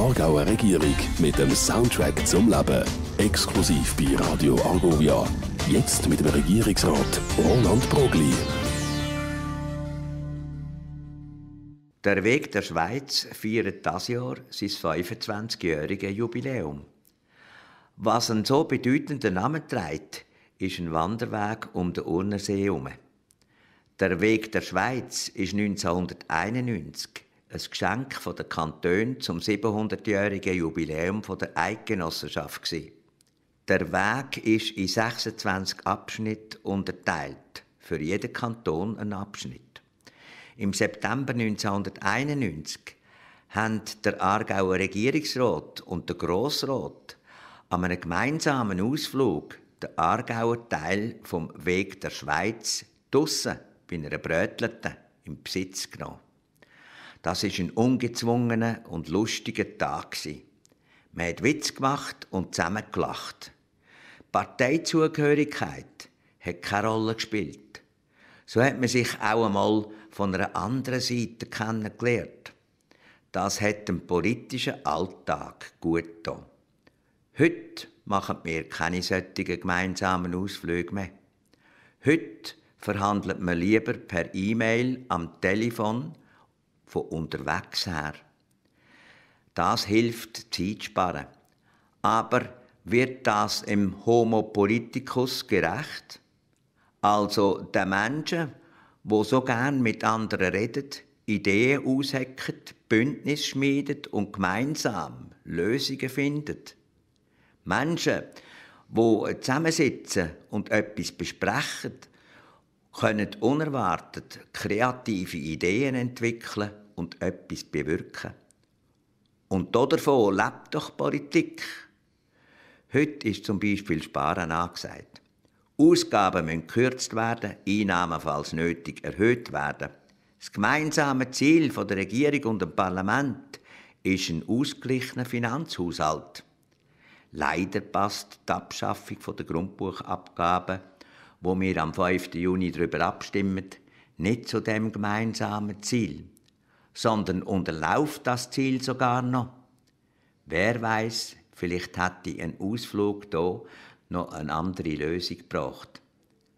Aargauer Regierung mit dem Soundtrack zum Leben. Exklusiv bei Radio Argovia. Jetzt mit dem Regierungsrat Roland Progli. Der Weg der Schweiz feiert das Jahr sein 25-jähriges Jubiläum. Was einen so bedeutenden Namen trägt, ist ein Wanderweg um den Urnersee herum. Der Weg der Schweiz ist 1991 ein Geschenk von der Kanton zum 700-jährigen Jubiläum der Eidgenossenschaft gewesen. Der Weg ist in 26 Abschnitte unterteilt, für jeden Kanton ein Abschnitt. Im September 1991 haben der Aargauer Regierungsrat und der Grossrat an einem gemeinsamen Ausflug den Aargauer Teil vom Weg der Schweiz dusse bei einer Brötlelte im Besitz genommen. Das ist ein ungezwungener und lustiger Tag. Man hat Witz gemacht und zusammen gelacht. Parteizugehörigkeit hat keine Rolle gespielt. So hat man sich auch einmal von einer anderen Seite kennengelernt. Das hat dem politischen Alltag gut getan. Heute machen wir keine solchen gemeinsamen Ausflüge mehr. Heute verhandelt man lieber per E-Mail, am Telefon von unterwegs her. Das hilft, Zeit zu sparen. Aber wird das im Homo politicus gerecht? Also den Menschen, wo so gern mit anderen redet, Ideen aushecken, Bündnis schmiedet und gemeinsam Lösungen findet. Menschen, wo zusammensitzen und etwas besprechen, können unerwartet kreative Ideen entwickeln und etwas bewirken. Und davon lebt doch Politik. Heute ist zum Beispiel Sparen angesagt. Ausgaben müssen gekürzt werden, Einnahmen, falls nötig, erhöht werden. Das gemeinsame Ziel der Regierung und dem Parlament ist ein ausgeglichener Finanzhaushalt. Leider passt die Abschaffung der Grundbuchabgaben wo wir am 5. Juni darüber abstimmen, nicht zu dem gemeinsamen Ziel, sondern unterlauft das Ziel sogar noch. Wer weiß, vielleicht hätte ein Ausflug hier noch eine andere Lösung gebracht.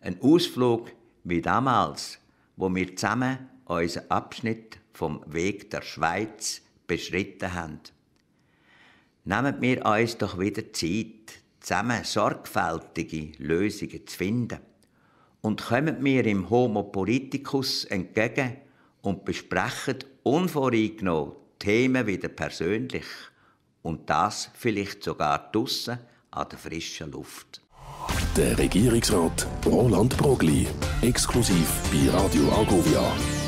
Ein Ausflug wie damals, wo wir zusammen unseren Abschnitt vom Weg der Schweiz beschritten haben. Nehmen wir uns doch wieder Zeit, zusammen sorgfältige Lösungen zu finden und kommen mir im Homo Politicus entgegen und besprechen unvoreingenommen Themen wieder persönlich und das vielleicht sogar draussen an der frischen Luft. Der Regierungsrat Roland Brogli, exklusiv bei Radio Agovia.